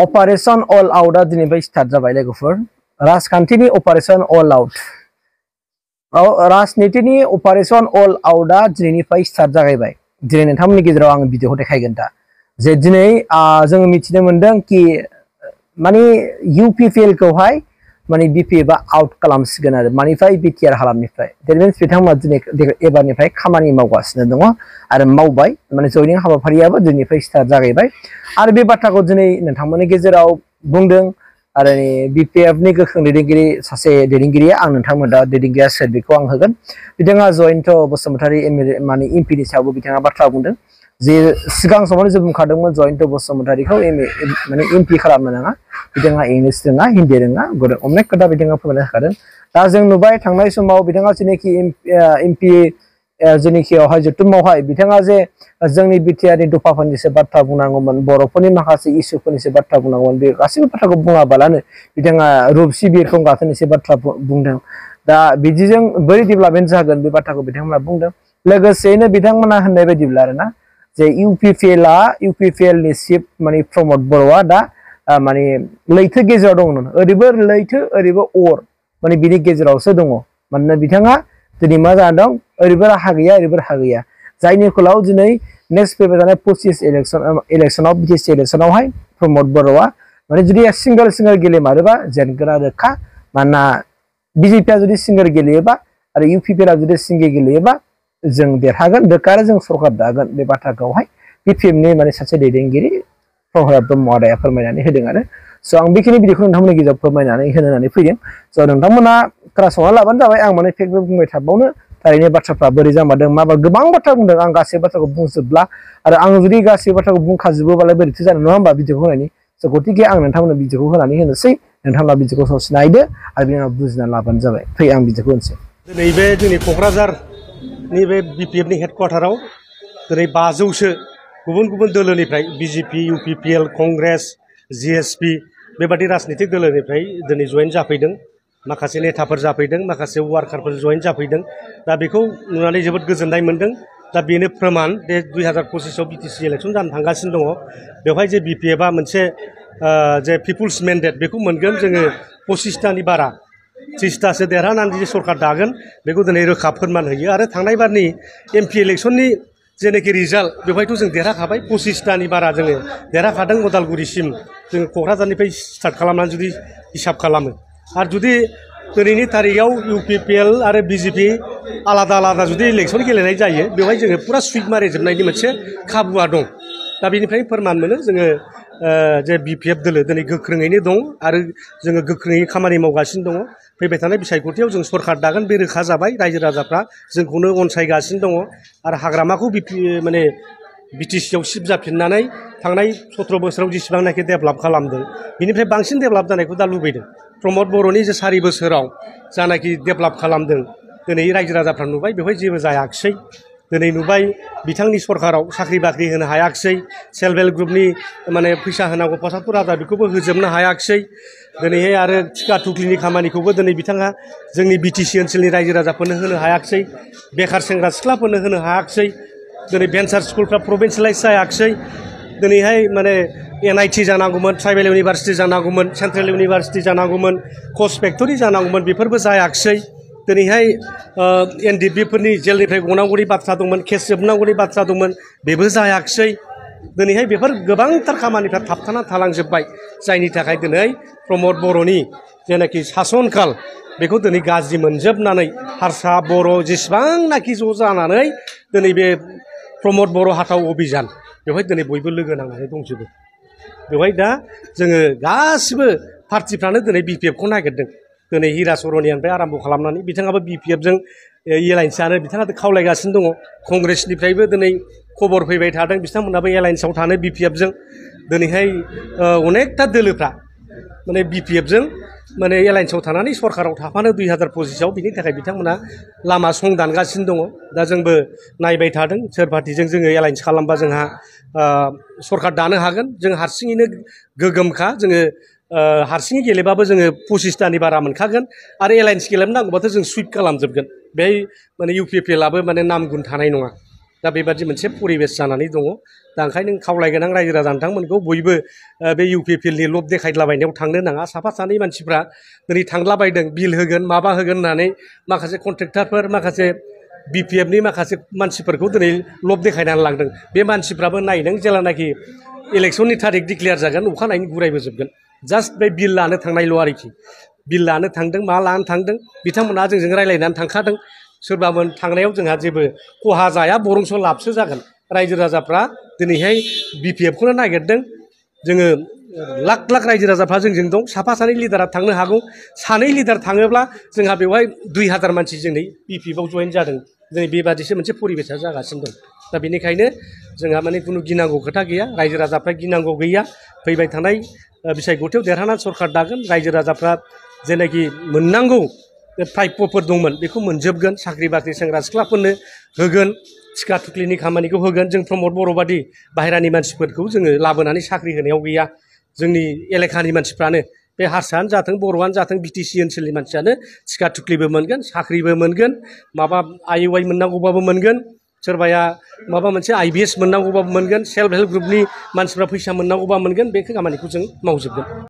operation all out दिन start जाबाय लोगोफोर राजखान्थिनि अपारेशन अल आउट राजनितिनि अपारेशन अल आउट दिन स्टार्ट जगह दिन नोंथांमोननि गेजेराव आं भिडिअखौ दा जे दिन जोङो मिथिनो मोनदों कि माने इउ पि पि एलखौहाय মানে বিপি বা আউট খালামসিগোন আর মানিফাই বিটিআর হালামনিফ্রাই দেরমিন্স বিথাঙ্গা দিনে এবারনিফ্রাই খামানি মাওগাসিনে দঙ আর মাওবাই মানে জয়নিং হাবাফারিয়াবো দিনিফ্রাই স্টার্ট জাগাইবাই আর বে বাটাকো দিনে নথাঙ্গমনে গেজেরাও বুংদং আর নি বিপিএফ নি গখং দেরিঙ্গিরি সাসে দেরিঙ্গিরি আং নথাঙ্গমন দা দেরিঙ্গিয়া সেট বিকো আং হগন বিথাঙ্গা জয়েন্ট বসমতারি এমএলএ মানে এমপি নি সাবো বিথাঙ্গা বাটাকো বুংদং जे सिगां समावनो जे बुंखादोंमोन जयन्त बसुमतारीखौ एम ए माने एम पि खालामनो नाङा बिथाङा इंलिस रोङा हिन्दी रोङा गोरों अनेक खोथा बिथाङा फोरमायनो हाखादों दा जों नुबाय थांनाय समाव बिथाङा जेनेखि एम पि जेनेखियावहाय जथुम मावहाय बिथाङा जे जोंनि बिटिआरनि दफाफोरनिसो बाथ्रा बुंनांगौमोन बर'फोरनि माखासे इसुफोरनिसो बाथ्रा बुंनांगौमोन बे गासैबो बाथ्राखौ बुङाबालानो बिथाङा रुपसि बिरखं गाथोनिसो बाथ्रा बुंदों दा बिदिजों बोरै डेभलपमेन्ट जागोन बे बाथ्राखौ बिथांमोना बुंदों लोगोसेयैनो बिथांमोना होननाय बायदिब्ला आरो ना जे इउपिपिएलआ इउपिपिएलनि चिफ माने प्रमद बर'आ दा माने लैथो गेजेराव दंमोन ओरैबो लैथो ओरैबो अर माने बिनि गेजेरावसो दङ मानोना बिथाङा दिनै मा जाना दं ओरैबो राहा गैया ओरैबो राहा गैया जायनि फलाव दिनै नेक्स्ट फैबाय थानाय पसिस इलेक्सन इलेक्सनाव बि टि सि इलेक्सनावहाय प्रमद बर'आ माने जुदि सिंगल सिंगल गेलेमारोबा जेनगोना रोखा मानोना बिजेपिया जुदि सिंगल गेलेयोबा आरो इउपिपिएलआ जुदि सिंगल गेलेयोबा जों देरहागोन दोरखार जों सरकार दागोन बे बाथ्राखौहाय बि पि एमनि माने सासे दैदेनगिरि प्रहलाद ब्रह्म आदाया फोरमायनानै होदों आरो स' आं बेखिनि भिडिअखौ नोंथांमोननि गेजेराव फोरमायनानै होनो होनानै फैदों स' नोंथांमोना क्लासावहा लाबानो जाबाय आं माने फेकबो बुंबाय थाबावनो थारैनो बाथ्राफ्रा बोरै जामादों माबा गोबां बाथ्रा बुंदों आं गासै बाथ्राखौ बुंजोबला आरो आं जुदि गासै बाथ्राखौ बुंखाजोबोबालाय बोरैथो जानाय नङा होमबा भिडिअखौ होनायनि स' गतिके आं नोंथांमोननो भिडिअखौ होनानै होनोसै नोंथांमोना भिडिअखौ ससे नायदो आरो बिनि उनाव बुजिना लाबानो जाबाय फै आं भिडिअखौ होनोसै दिनै बे जोंनि क'क्राझार नैबे बि पि एफनि हेडक्वार्टाराव दिनै बाजौसो गुबुन गुबुन दोलोनिफ्राय बिजेपि इउ पि P L Congress G S P बेबादि राजनितिक दोलोनिफ्राय दिनै जयेन जाफैदों माखासे नेताफोर जाफैदों माखासे वार्कारफोर जयेन जाफैदों दा बेखौ नुनानै जोबोद गोजोननाय मोन्दों दा बेनो फोरमान बे दुइ हाजार पसिसाव बि जानो थांगासिनो दङ बेवहाय जे बि पि एफआ मोनसे जे पिपुल्स मेन्डेट बेखौ मोनगोन जोङो पसिसतानि बारा त्रिसथासो देरहानानै जि सरकार दागोन बेखौ दिनै रोखा फोरमान होयो आरो थांनाय बारनि एम पि इलेक्सननि जेनाखि रिजाल्ट बेवहायथ' जों देरहाखाबाय पसिसथानि बारा जोङो देरहाखादों उदालगुरिसिम जोङो क'क्राझारनिफ्राय स्टार्ट खालामनानै जुदि हिसाब खालामो आरो जुदि दिनैनि तारिखआव इउ पि पि एल आरो बि जे पि आलादा आलादा जुदि इलेक्सन गेलेनाय जायो बेवहाय जोङो फुरा सुइट मारिजोबनायनि मोनसे खाबुआ दं दा बेनिफ्राय फोरमान मोनो जोङो जे बि पि एफ दोलो दिनै गोख्रोङैनो दं आरो जोङो गोख्रोङै खामानि मावगासिनो दङ फैबाय थानाय बिसायख'थियाव जों सरकार दागोन बे रोखा जाबाय रायजो राजाफ्रा जोंखौनो अनसायगासिनो दङ आरो हाग्रामाखौ बि माने बि टि सिआव सिफ्ट जाफिननानै थांनाय सत्र बोसोराव जेसेबांनाखि डेभेलप खालामदों बिनिफ्राय बांसिन डेभेलप जानायखौ दा लुबैदों प्रमद बर'नि जे सारि बोसोराव जानाखि डेभेलप खालामदों दिनै रायजो राजाफ्रा नुबाय बेवहाय जेबो जायाखिसै दिनै नुबाय बिथांनि सरकाराव साख्रि बाख्रि होनो हायाखिसै सेल्फ हेल्प ग्रुपनि माने फैसा होनांगौ पसात्तर हाजार बेखौबो होजोबनो हायाखिसै दिनैहाय आरो थिखा थुख्लिनि खामानिखौबो दिनै बिथाङा जोंनि बिटिसि ओनसोलनि रायजो राजाफोरनो होनो हायाखिसै बेखार सेंग्रा सिख्लाफोरनो होनो हायाखिसै दिनै भेन्सार स्कुलफ्रा प्रभिन्सियेलाइज जायाखिसै दिनैहाय माने एन आइ टि जानांगौमोन ट्राइबेल इउनिभार्सिटि जानांगौमोन सेन्ट्रेल इउनिभार्सिटि जानांगौमोन कच फेक्टरि जानांगौमोन बेफोरबो जायाखिसै दिनैहाय एन डि बि फोरनि जेलनिफ्राय गनांगौनि बाथ्रा दंमोन केस जोबनांगौनि बाथ्रा दंमोन बेबो जायाखिसै दिनैहाय बेफोर गोबांथार खामानिफ्रा थाबथाना थालांजोब्बाय जायनि थाखाय दिनै प्रमद बर'नि जेनाखि सासनकाल बेखौ दिनै गाज्रि मोनजोबनानै हारसा बर' जेसेबांनाखि ज' जानानै दिनै बे प्रमद बर' हाथाव अभिजान बेवहाय दिनै बयबो लोगो नांनानै दंजोबो बेवहाय दा जोङो गासिबो पार्टिफ्रानो दिनै बि पि एफखौ नागिरदों दिनै हिरा सरनियानिफ्राय आराम्भ' खालामनानै बिथाङाबो बि पि एफजों एलायन्सआनो बिथाङा खावलायगासिनो दङ कंग्रेसनिफ्रायबो दिनै खबर फैबाय थादों बिथांमोनहाबो एलायन्सआव थानो बि पि एफजों दिनैहाय अनेकथा दोलोफ्रा माने बि पि एफजों माने एलायन्सआव थानानै सरकाराव थाफानो दुई हाजार पसिसआव बिनि थाखाय बिथांमोना लामा सं दानगासिनो दङ दा जोंबो नायबाय थादों सोर पार्टिजों जोङो एलायन्स खालामबा जोंहा सरकार दानो हागोन जों हारसिङैनो गोगोमखा जोङो हारसिङै गेलेबाबो जोङो पसिसतानि बारा मोनखागोन आरो एलायन्स गेलेनो नांगौबाथ' जों सुइप खालामजोबगोन बेहाय माने इउ पि पि एलआबो माने नाम गुन थानाय नङा दा बेबादि मोनसे परिबेस जानानै दङ दा ओंखायनो खावलाय गोनां रायजो राजा नोंथांमोनखौ बयबो बे इउ पि पि एलनि लब देखायलाबायनायाव थांनो नाङा साफा सानै मानसिफ्रा दिनै थांलाबायदों बिल होगोन माबा होगोन होननानै माखासे कन्ट्रेक्टारफोर माखासे बि पि एफनि माखासे मानसिफोरखौ दिनै लब देखायनानै लांदों बे मानसिफ्राबो नायदों जेलानाखि इलेक्सननि थारिख डिक्लेयार जागोन अखानायैनो गुरायबोजोबगोन जस्ट बे बिल लानो थांनायल' आरोखि बिल लानो थांदों मा लानो थांदों बिथांमोनहा जोंजों रायलायनानै थांखादों सोरबामोन थांनायाव जोंहा जेबो खहा जाया बरंस' लाबसो जागोन रायजो राजाफ्रा दिनैहाय बि पि एफखौनो नागिरदों जोङो लाख लाख रायजो राजाफ्रा जोंजों दं साफा सानै लिडारा थांनो हागौ सानै लिडार थाङोब्ला जोंहा बेवहाय दुइ हाजार मानसि जोंनि बि पि एफआव जयेन जादों दिनै बेबादिसो मोनसे परिबेसा जागासिनो दं दा बेनिखायनो जोंहा माने खुनु गिनांगौ खोथा गैया रायजो राजाफ्रा गिनांगौ गैया फैबाय थानाय बिसायख'थियाव देरहानानै सरकार दागोन रायजो राजाफ्रा जेनाखि मोननांगौ प्राप्यफोर दंमोन बेखौ मोनजोबगोन साख्रि बाख्रि सेंग्रा सिख्लाफोरनो होगोन थिखा थुख्लिनि खामानिखौ होगोन जों प्रमद बर' बादि बाहेरानि मानसिफोरखौ जोङो लाबोनानै साख्रि होनायाव गैया जोंनि एलेखानि मानसिफ्रानो बे हारसायानो जाथों बर'आनो जाथों बि टि सि ओनसोलनि मानसियानो थिखा थुख्लिबो मोनगोन साख्रिबो मोनगोन माबा आइ वाइ मोननांगौबाबो मोनगोन सोरबाया माबा मोनसे आई बि एस मोननांगौबाबो मोनगोन सेल्फ हेल्प ग्रुपनि मानसिफ्रा फैसा मोननांगौबा मोनगोन बे खामानिखौ जों मावजोबगोन